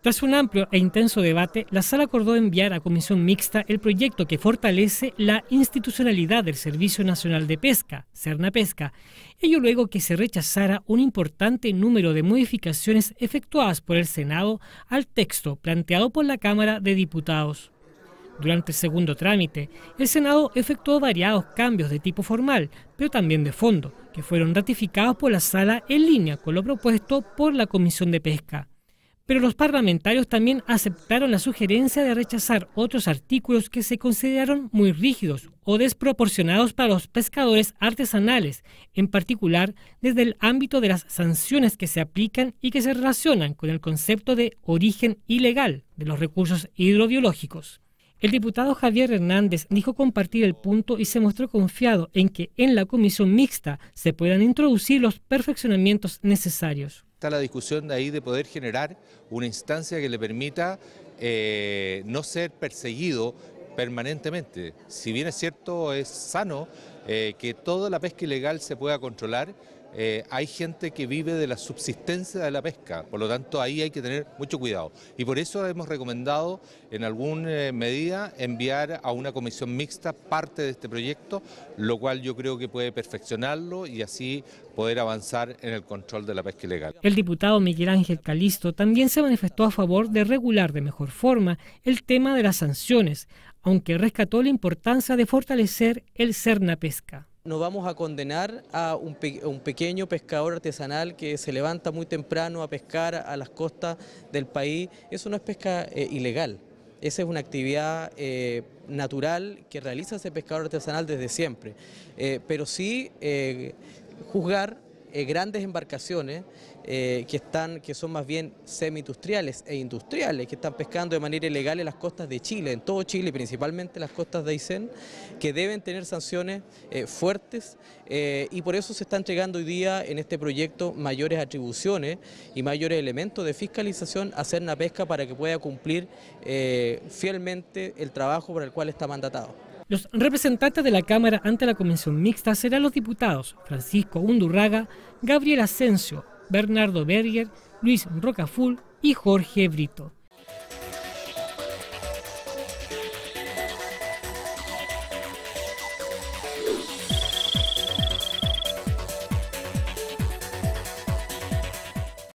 Tras un amplio e intenso debate, la sala acordó enviar a comisión mixta el proyecto que fortalece la institucionalidad del Servicio Nacional de Pesca, Cerna Pesca, ello luego que se rechazara un importante número de modificaciones efectuadas por el Senado al texto planteado por la Cámara de Diputados. Durante el segundo trámite, el Senado efectuó variados cambios de tipo formal, pero también de fondo, que fueron ratificados por la sala en línea con lo propuesto por la Comisión de Pesca. Pero los parlamentarios también aceptaron la sugerencia de rechazar otros artículos que se consideraron muy rígidos o desproporcionados para los pescadores artesanales, en particular desde el ámbito de las sanciones que se aplican y que se relacionan con el concepto de origen ilegal de los recursos hidrobiológicos. El diputado Javier Hernández dijo compartir el punto y se mostró confiado en que en la comisión mixta se puedan introducir los perfeccionamientos necesarios. Está la discusión de ahí de poder generar una instancia que le permita eh, no ser perseguido permanentemente. Si bien es cierto, es sano eh, que toda la pesca ilegal se pueda controlar. Eh, hay gente que vive de la subsistencia de la pesca, por lo tanto ahí hay que tener mucho cuidado. Y por eso hemos recomendado en alguna eh, medida enviar a una comisión mixta parte de este proyecto, lo cual yo creo que puede perfeccionarlo y así poder avanzar en el control de la pesca ilegal. El diputado Miguel Ángel Calisto también se manifestó a favor de regular de mejor forma el tema de las sanciones, aunque rescató la importancia de fortalecer el CERNAPES no vamos a condenar a un, pequeño pescador artesanal que se levanta muy temprano a pescar a las costas del país. Eso no es pesca eh, ilegal. Esa es una actividad eh, natural que realiza ese pescador artesanal desde siempre. Eh, pero sí juzgar eh, grandes embarcaciones eh, que, están, que son más bien semi-industriales e industriales, que están pescando de manera ilegal en las costas de Chile, en todo Chile, principalmente las costas de Aysén, que deben tener sanciones eh, fuertes y por eso se están entregando hoy día en este proyecto mayores atribuciones y mayores elementos de fiscalización a una Pesca para que pueda cumplir fielmente el trabajo para el cual está mandatado. Los representantes de la Cámara ante la Convención Mixta serán los diputados Francisco Undurraga, Gabriel Asensio, Bernardo Berger, Luis Rocaful y Jorge Brito.